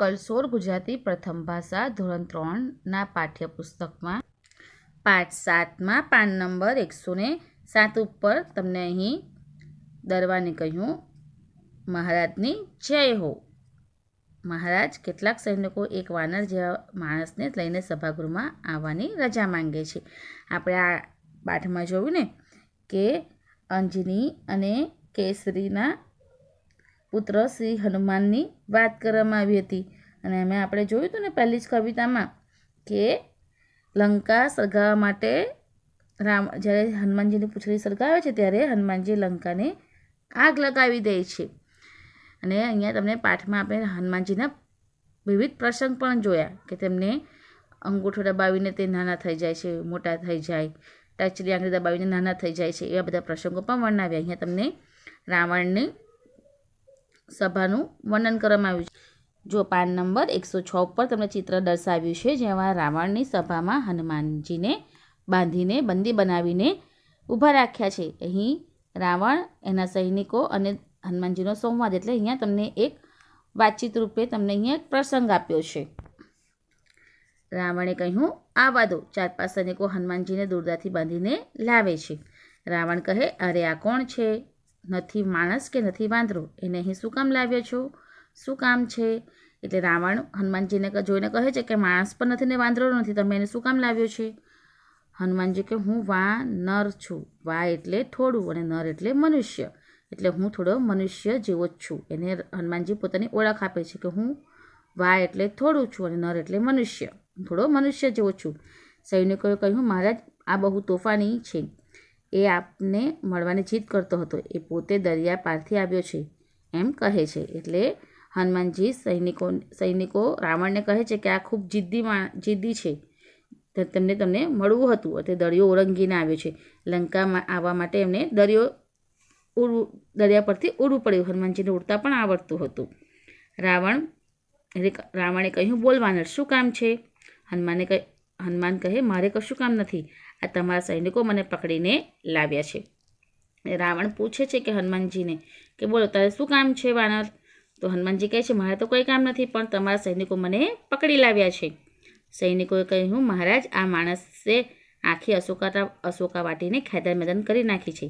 કલસોર ગુજરાતી પ્રથમ ભાષા ધોરણ ત્રણના પાઠ્યપુસ્તકમાં પાઠ સાતમાં પાન નંબર એકસો ને સાત ઉપર તમને અહીં દરવાને કહ્યું મહારાજની જય હો મહારાજ કેટલાક સૈનિકો એક વાનર જેવા માણસને લઈને સભાગૃહમાં આવવાની રજા માંગે છે આપણે આ પાઠમાં જોયું ને કે અંજની અને કેસરીના પુત્ર શ્રી હનુમાનની વાત કરવામાં આવી હતી અને એમાં આપણે જોયું હતું ને પહેલી જ કવિતામાં કે લંકા સળગાવવા માટે રામ જ્યારે હનુમાનજીની પૂછડી સળગાવે છે ત્યારે હનુમાનજી લંકાને આગ લગાવી દે છે અને અહીંયા તમને પાઠમાં આપણે હનુમાનજીના વિવિધ પ્રસંગ પણ જોયા કે તેમને અંગૂઠો દબાવીને તે નાના થઈ જાય છે મોટા થઈ જાય ટચલી આંગળી દબાવીને નાના થઈ જાય છે એવા બધા પ્રસંગો પણ વર્ણવ્યા અહીંયા તમને રાવણની સભાનું વર્ણન કરવામાં આવ્યું છે જો પાન નંબર એકસો છ ઉપર તમને ચિત્ર દર્શાવ્યું છે જેમાં રાવણની સભામાં હનુમાનજીને બાંધીને બંદી બનાવીને ઊભા રાખ્યા છે અહીં રાવણ એના સૈનિકો અને હનુમાનજીનો સંવાદ એટલે અહીંયા તમને એક વાતચીત રૂપે તમને અહીંયા એક પ્રસંગ આપ્યો છે રાવણે કહ્યું આવા દો ચાર પાંચ સૈનિકો હનુમાનજીને દુર્દાથી બાંધીને લાવે છે રાવણ કહે અરે આ કોણ છે નથી માણસ કે નથી વાંદરો એને અહીં શું કામ લાવ્યો છો શું કામ છે એટલે રાવણ હનુમાનજીને જોઈને કહે છે કે માણસ પણ નથી ને વાંદરો નથી તમે એને શું કામ લાવ્યો છે હનુમાનજી કે હું વા નર છું વા એટલે થોડું અને નર એટલે મનુષ્ય એટલે હું થોડો મનુષ્ય જેવો જ છું એને હનુમાનજી પોતાની ઓળખ આપે છે કે હું વા એટલે થોડું છું અને નર એટલે મનુષ્ય થોડો મનુષ્ય જેવો છું સૈનિકોએ કહ્યું મહારાજ આ બહુ તોફાની છે એ આપને મળવાની જીદ કરતો હતો એ પોતે દરિયા પારથી આવ્યો છે એમ કહે છે એટલે હનુમાનજી સૈનિકો સૈનિકો રાવણને કહે છે કે આ ખૂબ જિદ્દી જિદ્દી છે તેમને તમને મળવું હતું એટલે દરિયો ઓળંગીને આવ્યો છે લંકામાં આવવા માટે એમને દરિયો ઉડવું દરિયા પરથી ઉડવું પડ્યું હનુમાનજીને ઉડતા પણ આવડતું હતું રાવણ રાવણે કહ્યું બોલ વાનર શું કામ છે હનુમાને કહે હનુમાન કહે મારે કશું કામ નથી આ તમારા સૈનિકો મને પકડીને લાવ્યા છે રાવણ પૂછે છે કે હનુમાનજીને કે બોલો તારે શું કામ છે વાનર તો હનુમાનજી કહે છે મારે તો કોઈ કામ નથી પણ તમારા સૈનિકો મને પકડી લાવ્યા છે સૈનિકોએ કહ્યું મહારાજ આ માણસે આખી અશોકા અશોકા વાટીને ખેદાર મેદાન કરી નાખી છે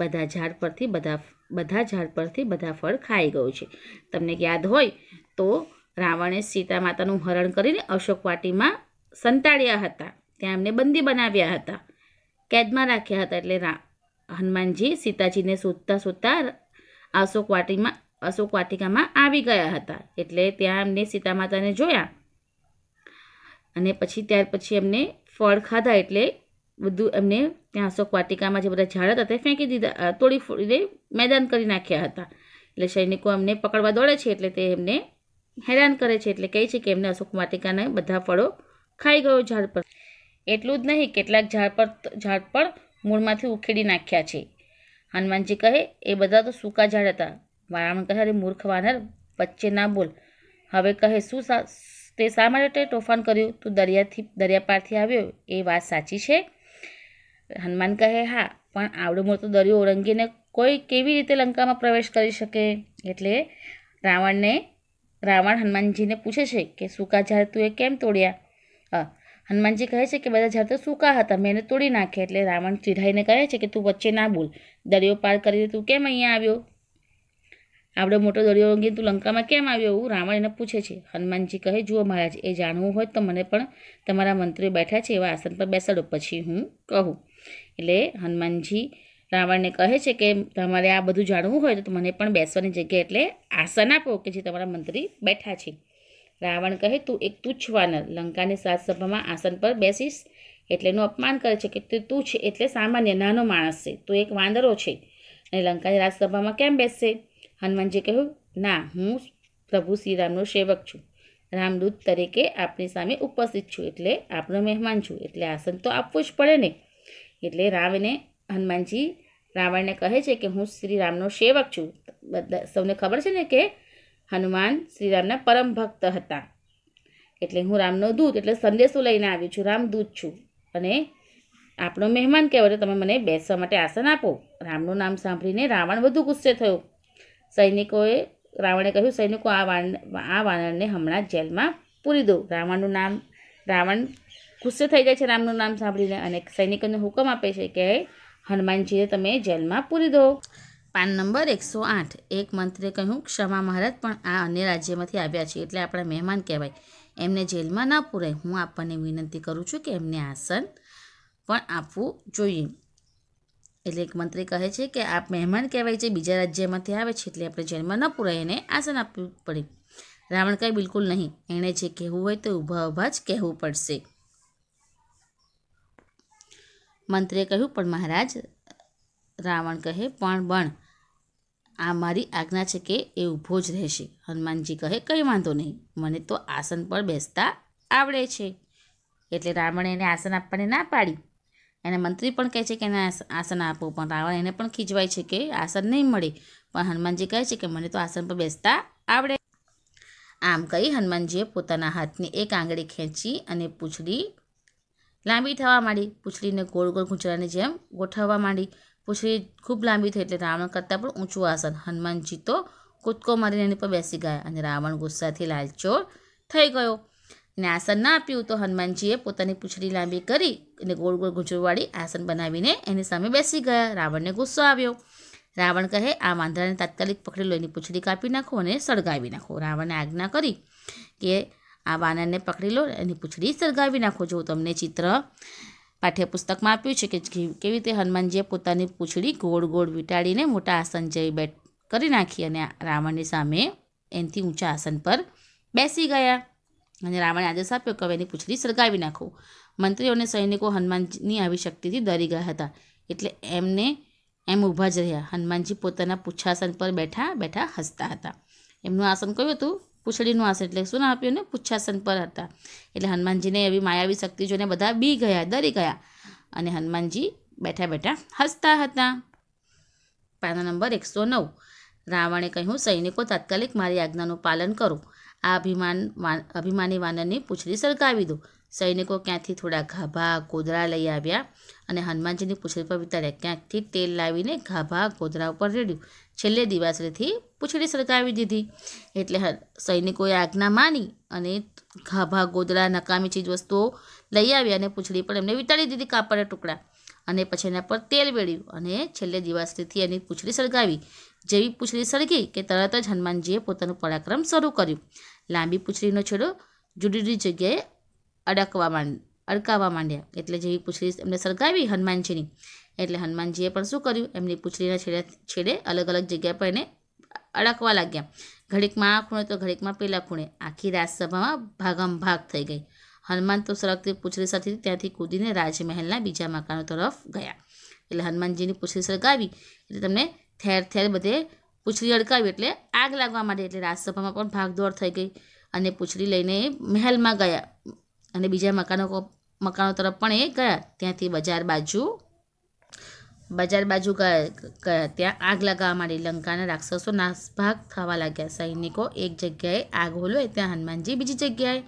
બધા ઝાડ પરથી બધા બધા ઝાડ પરથી બધા ફળ ખાઈ ગયું છે તમને યાદ હોય તો રાવણે સીતા માતાનું હરણ કરીને અશોક વાટીમાં સંતાડ્યા હતા ત્યાં એમને બંદી બનાવ્યા હતા કેદમાં રાખ્યા હતા એટલે રા હનુમાનજી સીતાજીને શોધતા શોધતા અશોક વાટીમાં અશોક વાટિકામાં આવી ગયા હતા એટલે ત્યાં એમને સીતા માતાને જોયા અને પછી ત્યાર પછી એમને ફળ ખાધા એટલે બધું એમને ત્યાં અશોક વાટિકામાં જે બધા ઝાડ હતા તે ફેંકી દીધા તોડી ફોડીને મેદાન કરી નાખ્યા હતા એટલે સૈનિકો એમને પકડવા દોડે છે એટલે તે એમને હેરાન કરે છે એટલે કહે છે કે એમને અશોક વાટિકાના બધા ફળો ખાઈ ગયો ઝાડ પર એટલું જ નહીં કેટલાક ઝાડ પર ઝાડ પણ મૂળમાંથી ઉખેડી નાખ્યા છે હનુમાનજી કહે એ બધા તો સૂકા ઝાડ હતા વારાણ કહે અરે મૂર્ખ વાનર વચ્ચે ના બોલ હવે કહે શું તે શા માટે તોફાન કર્યું તું દરિયાથી દરિયા પારથી આવ્યો એ વાત સાચી છે હનુમાન કહે હા પણ આવડો મોટો દરિયો ઓળંગીને કોઈ કેવી રીતે લંકામાં પ્રવેશ કરી શકે એટલે રાવણને રાવણ હનુમાનજીને પૂછે છે કે સૂકા ઝાડ તું એ કેમ તોડ્યા હા હનુમાનજી કહે છે કે બધા ઝાડ તો સૂકા હતા મેં એને તોડી નાખ્યા એટલે રાવણ ચીઢાઈને કહે છે કે તું વચ્ચે ના બોલ દરિયો પાર કરીને તું કેમ અહીંયા આવ્યો આપણો મોટો દરિયો અંગે તું લંકામાં કેમ આવ્યો એવું રાવણ એને પૂછે છે હનુમાનજી કહે જુઓ મહારાજ એ જાણવું હોય તો મને પણ તમારા મંત્રીઓ બેઠા છે એવા આસન પર બેસાડો પછી હું કહું એટલે હનુમાનજી રાવણને કહે છે કે તમારે આ બધું જાણવું હોય તો મને પણ બેસવાની જગ્યા એટલે આસન આપો કે જે તમારા મંત્રી બેઠા છે રાવણ કહે તું એક તુચ્છ વાનર લંકાની સભામાં આસન પર બેસીશ એટલે એનું અપમાન કરે છે કે તે તુચ્છ એટલે સામાન્ય નાનો માણસ છે તું એક વાંદરો છે અને લંકાની રાજસભામાં કેમ બેસશે હનુમાનજી કહ્યું ના હું પ્રભુ શ્રીરામનો સેવક છું રામદૂત તરીકે આપણી સામે ઉપસ્થિત છું એટલે આપણો મહેમાન છું એટલે આસન તો આપવું જ પડે ને એટલે રામને હનુમાનજી રાવણને કહે છે કે હું શ્રી રામનો સેવક છું બધા સૌને ખબર છે ને કે હનુમાન શ્રીરામના પરમ ભક્ત હતા એટલે હું રામનો દૂત એટલે સંદેશો લઈને આવી છું રામદૂત છું અને આપણો મહેમાન કહેવાય તમે મને બેસવા માટે આસન આપો રામનું નામ સાંભળીને રાવણ વધુ ગુસ્સે થયો સૈનિકોએ રાવણે કહ્યું સૈનિકો આ વાન આ વાણરને હમણાં જેલમાં પૂરી દો રાવણનું નામ રાવણ ગુસ્સે થઈ જાય છે રામનું નામ સાંભળીને અને સૈનિકોને હુકમ આપે છે કે હનુમાનજીને તમે જેલમાં પૂરી દો પાન નંબર એકસો આઠ એક મંત્રીએ કહ્યું ક્ષમા મહારાજ પણ આ અન્ય રાજ્યમાંથી આવ્યા છે એટલે આપણા મહેમાન કહેવાય એમને જેલમાં ના પૂરાય હું આપણને વિનંતી કરું છું કે એમને આસન પણ આપવું જોઈએ એટલે એક મંત્રી કહે છે કે આપ મહેમાન કહેવાય છે બીજા રાજ્યમાંથી આવે છે એટલે આપણે જેલમાં ન પૂરાય એને આસન આપવું પડે રાવણ કહે બિલકુલ નહીં એણે જે કહેવું હોય તો ઊભા ઊભા જ કહેવું પડશે મંત્રીએ કહ્યું પણ મહારાજ રાવણ કહે પણ બણ આ મારી આજ્ઞા છે કે એ ઊભો જ રહેશે હનુમાનજી કહે કંઈ વાંધો નહીં મને તો આસન પર બેસતા આવડે છે એટલે રાવણે એને આસન આપવાને ના પાડી એને મંત્રી પણ કહે છે કે એને આસન આપો પણ રાવણ એને પણ ખીજવાય છે કે આસન નહીં મળે પણ હનુમાનજી કહે છે કે મને તો આસન પર બેસતા આવડે આમ કહી હનુમાનજીએ પોતાના હાથની એક આંગળી ખેંચી અને પૂછડી લાંબી થવા માંડી પૂછડીને ગોળ ગોળ ઘૂંચરાની જેમ ગોઠવવા માંડી પૂછડી ખૂબ લાંબી થઈ એટલે રાવણ કરતાં પણ ઊંચું આસન હનુમાનજી તો કૂદકો મારીને એની પર બેસી ગયા અને રાવણ ગુસ્સાથી લાલચોળ થઈ ગયો અને આસન ના આપ્યું તો હનુમાનજીએ પોતાની પૂછડી લાંબી કરી અને ગોળ ગોળ ગુજરવાળી આસન બનાવીને એની સામે બેસી ગયા રાવણને ગુસ્સો આવ્યો રાવણ કહે આ વાંદરાને તાત્કાલિક પકડી લો એની પૂંછડી કાપી નાખો અને સળગાવી નાખો રાવણે આજ્ઞા કરી કે આ વાનરને પકડી લો એની પૂછડી સળગાવી નાખો જો તમને ચિત્ર પાઠ્યપુસ્તકમાં આપ્યું છે કે કેવી રીતે હનુમાનજીએ પોતાની પૂંછડી ગોળ ગોળ વીંટાળીને મોટા આસન જઈ બેઠ કરી નાખી અને રાવણની સામે એનથી ઊંચા આસન પર બેસી ગયા અને રાવણે આદેશ આપ્યો કે હવે એની પૂંછડી સળગાવી નાખો મંત્રીઓ અને સૈનિકો હનુમાનની આવી શક્તિથી ડરી ગયા હતા એટલે એમને એમ ઊભા જ રહ્યા હનુમાનજી પોતાના પૂછાસન પર બેઠા બેઠા હસતા હતા એમનું આસન કયું હતું પૂછડીનું આસન એટલે શું નામ આપ્યું ને પૂછાસન પર હતા એટલે હનુમાનજીને એવી માયાવી શક્તિ જોઈને બધા બી ગયા દરી ગયા અને હનુમાનજી બેઠા બેઠા હસતા હતા પાના નંબર એકસો નવ રાવણે કહ્યું સૈનિકો તાત્કાલિક મારી આજ્ઞાનું પાલન કરો આ અભિમાન અભિમાની વાનરની પૂછડી સરકાવી દો સૈનિકો ક્યાંથી થોડા ગાભા ગોદરા લઈ આવ્યા અને હનુમાનજીની પૂછડી પર વિતાડ્યા ક્યાંકથી તેલ લાવીને ગાભા ગોદરા ઉપર રેડ્યું છેલ્લે દિવાસળીથી પૂછડી સળગાવી દીધી એટલે સૈનિકોએ આજ્ઞા માની અને ગાભા ગોદડા નકામી ચીજવસ્તુઓ લઈ આવી અને પૂછડી પર એમને વિતાડી દીધી કાપડના ટુકડા અને પછી એના પર તેલ વેળ્યું અને છેલ્લે દિવાસળીથી એની પૂછડી સળગાવી જેવી પૂછડી સળગી કે તરત જ હનુમાનજીએ પોતાનું પરાક્રમ શરૂ કર્યું લાંબી પૂછડીનો છેડો જુદી જુદી જગ્યાએ અડકવા માંડ અડકાવવા માંડ્યા એટલે જેવી પૂછડી એમને સળગાવી હનુમાનજીની એટલે હનુમાનજીએ પણ શું કર્યું એમની પૂંછડીના છેડે છેડે અલગ અલગ જગ્યા પર એને અડકવા લાગ્યા ઘડીકમાં આ ખૂણે તો ઘડીકમાં પેલા ખૂણે આખી રાજસભામાં ભાગમ ભાગ થઈ ગઈ હનુમાન તો સરકતી પૂંછડી સાથે ત્યાંથી કૂદીને રાજમહેલના બીજા મકાનો તરફ ગયા એટલે હનુમાનજીની પૂંછડી સળગાવી એટલે તમને ઠેર ઠેર બધે પૂંછડી અડકાવી એટલે આગ લાગવા માટે એટલે રાજસભામાં પણ ભાગદોડ થઈ ગઈ અને પૂંછડી લઈને એ મહેલમાં ગયા અને બીજા મકાનો મકાનો તરફ પણ એ ગયા ત્યાંથી બજાર બાજુ બજાર બાજુ ગયા ત્યાં આગ લગાવવા માંડી લંકાના રાક્ષસો નાસભાગ થવા લાગ્યા સૈનિકો એક જગ્યાએ આગ હોલવે ત્યાં હનુમાનજી બીજી જગ્યાએ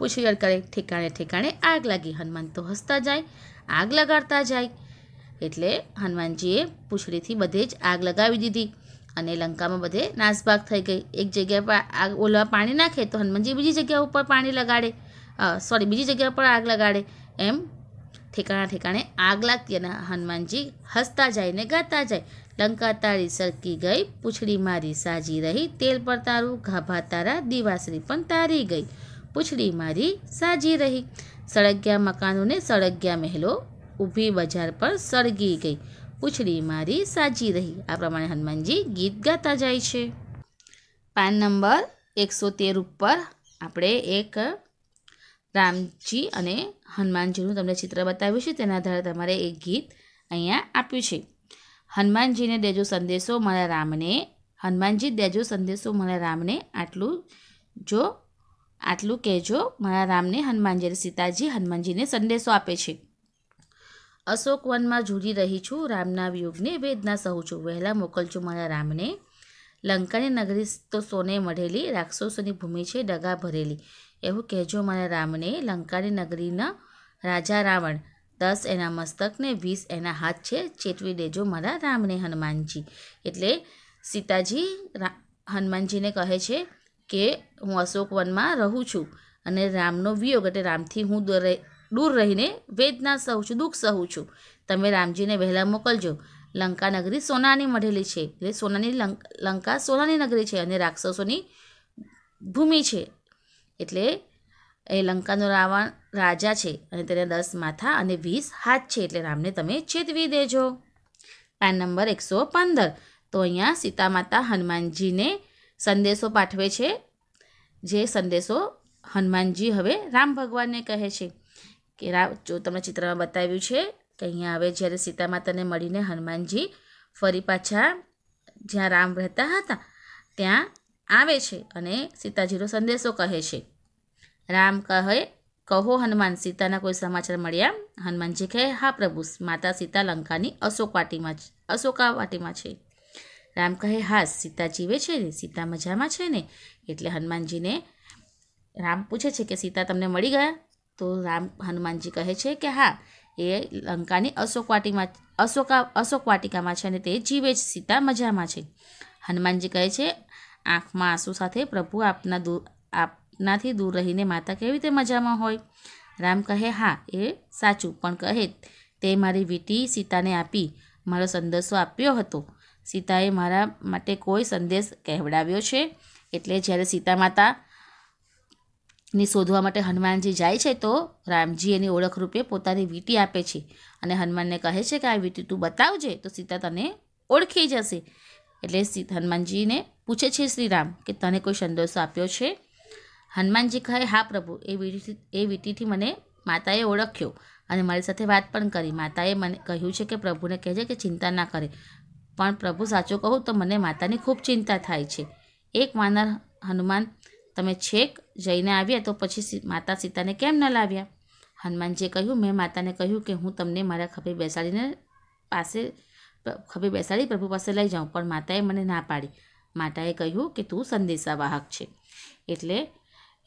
પૂછગર કરે ઠેકાણે ઠેકાણે આગ લાગી હનુમાન તો હસતા જાય આગ લગાડતા જાય એટલે હનુમાનજીએ પૂછડીથી બધે જ આગ લગાવી દીધી અને લંકામાં બધે નાસભાગ થઈ ગઈ એક જગ્યા પર આગ ઓલવા પાણી નાખે તો હનુમાનજી બીજી જગ્યા ઉપર પાણી લગાડે સોરી બીજી જગ્યા પર આગ લગાડે એમ ઠેકાણા ઠેકાણે આગ લાગતી અને હનુમાનજી હસતા જાય ને ગાતા જાય લંકા તારી સરકી ગઈ પૂછડી મારી સાજી રહી તેલ પર તારું ગાભા તારા દિવાસરી પણ તારી ગઈ પૂછડી મારી સાજી રહી સળગ્યા મકાનોને સળગ્યા મહેલો ઊભી બજાર પર સળગી ગઈ પૂછડી મારી સાજી રહી આ પ્રમાણે હનુમાનજી ગીત ગાતા જાય છે પાન નંબર એકસો તેર ઉપર આપણે એક રામજી અને હનુમાનજીનું તમને ચિત્ર બતાવ્યું છે તેના આધારે તમારે એક ગીત અહીંયા આપ્યું છે હનુમાનજીને દેજો સંદેશો મારા રામને હનુમાનજી દેજો સંદેશો મારા રામને આટલું જો આટલું કહેજો મારા રામને હનુમાનજી સીતાજી હનુમાનજીને સંદેશો આપે છે અશોકવનમાં જુરી રહી છું રામના વિયોગને વેદના સહુ છું વહેલા મોકલજો મારા રામને લંકાની નગરી તો સોને મળેલી રાક્ષસોની ભૂમિ છે ડગા ભરેલી એવું કહેજો મારા રામને લંકાની નગરીના રાજા રાવણ દસ એના મસ્તકને વીસ એના હાથ છે ચેતવી દેજો મારા રામને હનુમાનજી એટલે સીતાજી હનુમાનજીને કહે છે કે હું અશોકવનમાં રહું છું અને રામનો વિયોગ એટલે રામથી હું દૂર રહીને વેદના સહું છું દુઃખ સહું છું તમે રામજીને વહેલા મોકલજો લંકા નગરી સોનાની મઢેલી છે એટલે સોનાની લંકા સોનાની નગરી છે અને રાક્ષસોની ભૂમિ છે એટલે એ લંકાનો રાવણ રાજા છે અને તેના દસ માથા અને વીસ હાથ છે એટલે રામને તમે છેદવી દેજો પાન નંબર એકસો પંદર તો અહીંયા સીતા માતા હનુમાનજીને સંદેશો પાઠવે છે જે સંદેશો હનુમાનજી હવે રામ ભગવાનને કહે છે કે રા જો તમને ચિત્રમાં બતાવ્યું છે કે અહીંયા આવે જ્યારે સીતા માતાને મળીને હનુમાનજી ફરી પાછા જ્યાં રામ રહેતા હતા ત્યાં આવે છે અને સીતાજીનો સંદેશો કહે છે રામ કહે કહો હનુમાન સીતાના કોઈ સમાચાર મળ્યા હનુમાનજી કહે હા પ્રભુ માતા સીતા લંકાની અશોક વાટીમાં અશોકા વાટીમાં છે રામ કહે હા સીતા જીવે છે ને સીતા મજામાં છે ને એટલે હનુમાનજીને રામ પૂછે છે કે સીતા તમને મળી ગયા તો રામ હનુમાનજી કહે છે કે હા એ લંકાની અશોક વાટિકામાં અશોકા અશોક વાટિકામાં છે અને તે જીવે જ સીતા મજામાં છે હનુમાનજી કહે છે આંખમાં આંસુ સાથે પ્રભુ આપના દૂર આપનાથી દૂર રહીને માતા કેવી રીતે મજામાં હોય રામ કહે હા એ સાચું પણ કહે તે મારી વીટી સીતાને આપી મારો સંદેશો આપ્યો હતો સીતાએ મારા માટે કોઈ સંદેશ કહેવડાવ્યો છે એટલે જ્યારે સીતા માતા ને શોધવા માટે હનુમાનજી જાય છે તો રામજી એની ઓળખ રૂપે પોતાની વીંટી આપે છે અને હનુમાનને કહે છે કે આ વીંટી તું બતાવજે તો સીતા તને ઓળખી જશે એટલે હનુમાનજીને પૂછે છે શ્રીરામ કે તને કોઈ સંદેશો આપ્યો છે હનુમાનજી કહે હા પ્રભુ એ વીંટી એ વીંટીથી મને માતાએ ઓળખ્યો અને મારી સાથે વાત પણ કરી માતાએ મને કહ્યું છે કે પ્રભુને કહે છે કે ચિંતા ના કરે પણ પ્રભુ સાચો કહું તો મને માતાની ખૂબ ચિંતા થાય છે એક વાનર હનુમાન તમે છેક જઈને આવ્યા તો પછી માતા સીતાને કેમ ન લાવ્યા હનુમાનજીએ કહ્યું મેં માતાને કહ્યું કે હું તમને મારા ખભે બેસાડીને પાસે ખભે બેસાડી પ્રભુ પાસે લઈ જાઉં પણ માતાએ મને ના પાડી માતાએ કહ્યું કે તું સંદેશાવાહક છે એટલે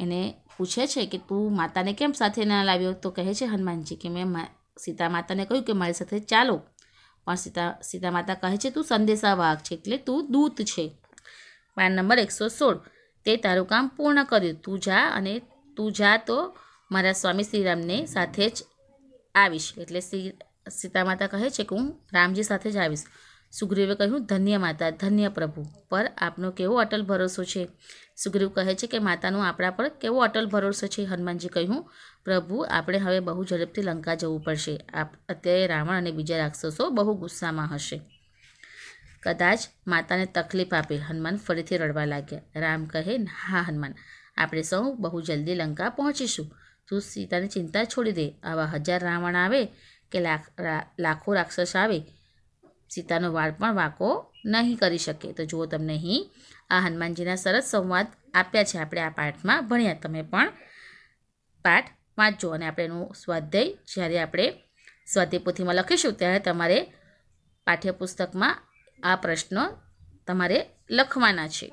એને પૂછે છે કે તું માતાને કેમ સાથે ના લાવ્યો તો કહે છે હનુમાનજી કે મેં સીતા માતાને કહ્યું કે મારી સાથે ચાલો પણ સીતા સીતા માતા કહે છે તું સંદેશાવાહક છે એટલે તું દૂત છે પાન નંબર એકસો સોળ તે તારું કામ પૂર્ણ કર્યું તું જા અને તું જા તો મારા સ્વામી શ્રીરામને સાથે જ આવીશ એટલે શ્રી સીતા માતા કહે છે કે હું રામજી સાથે જ આવીશ સુગ્રીવે કહ્યું ધન્ય માતા ધન્ય પ્રભુ પર આપનો કેવો અટલ ભરોસો છે સુગ્રીવ કહે છે કે માતાનો આપણા પર કેવો અટલ ભરોસો છે હનુમાનજી કહ્યું પ્રભુ આપણે હવે બહુ ઝડપથી લંકા જવું પડશે આપ અત્યારે રાવણ અને બીજા રાક્ષસો બહુ ગુસ્સામાં હશે કદાચ માતાને તકલીફ આપી હનુમાન ફરીથી રડવા લાગ્યા રામ કહે હા હનુમાન આપણે સૌ બહુ જલ્દી લંકા પહોંચીશું તું સીતાની ચિંતા છોડી દે આવા હજાર રાવણ આવે કે લાખો રાક્ષસ આવે સીતાનો વાળ પણ વાંકો નહીં કરી શકે તો જુઓ તમને અહીં આ હનુમાનજીના સરસ સંવાદ આપ્યા છે આપણે આ પાઠમાં ભણ્યા તમે પણ પાઠ વાંચજો અને આપણે એનું સ્વાધ્યાય જ્યારે આપણે સ્વાધ્યાય પોથીમાં લખીશું ત્યારે તમારે પાઠ્યપુસ્તકમાં આ પ્રશ્ન તમારે લખવાના છે